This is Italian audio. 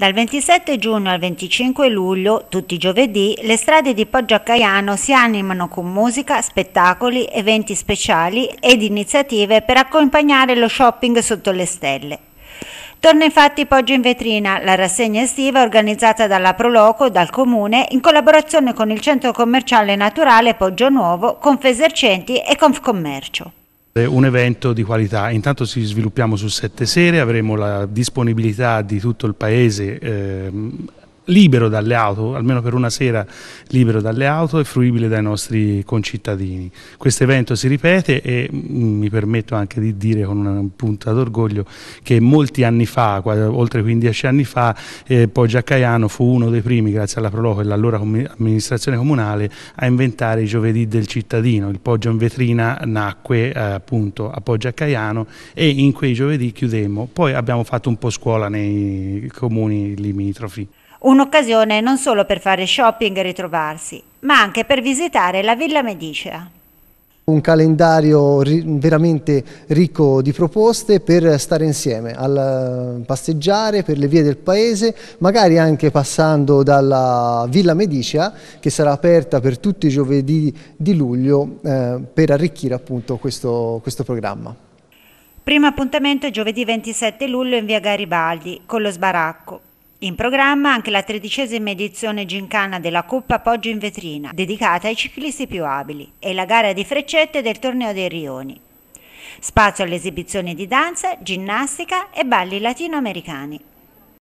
Dal 27 giugno al 25 luglio, tutti i giovedì, le strade di Poggio Caiano si animano con musica, spettacoli, eventi speciali ed iniziative per accompagnare lo shopping sotto le stelle. Torna infatti Poggio in vetrina, la rassegna estiva organizzata dalla Proloco e dal Comune in collaborazione con il centro commerciale naturale Poggio Nuovo, Confesercenti e Confcommercio. Eh, un evento di qualità. Intanto ci sviluppiamo su sette sere, avremo la disponibilità di tutto il paese ehm, libero dalle auto, almeno per una sera libero dalle auto e fruibile dai nostri concittadini. Questo evento si ripete e mm, mi permetto anche di dire con una punta d'orgoglio che molti anni fa, oltre 15 anni fa, eh, poi Giaccaiano fu uno dei primi, grazie alla Proloco e all'allora amministrazione comunale, a inventare i giovedì del cittadino. Il Poggio in vetrina nacque eh, appunto a Poggio a Caiano e in quei giovedì chiudemmo. Poi abbiamo fatto un po' scuola nei comuni limitrofi. Un'occasione non solo per fare shopping e ritrovarsi, ma anche per visitare la Villa Medicea un calendario veramente ricco di proposte per stare insieme, al passeggiare per le vie del paese, magari anche passando dalla Villa Medicea che sarà aperta per tutti i giovedì di luglio eh, per arricchire appunto questo, questo programma. Primo appuntamento è giovedì 27 luglio in via Garibaldi con lo sbaracco, in programma anche la tredicesima edizione gincana della Coppa Poggio in Vetrina, dedicata ai ciclisti più abili, e la gara di freccette del Torneo dei Rioni. Spazio alle esibizioni di danza, ginnastica e balli latinoamericani.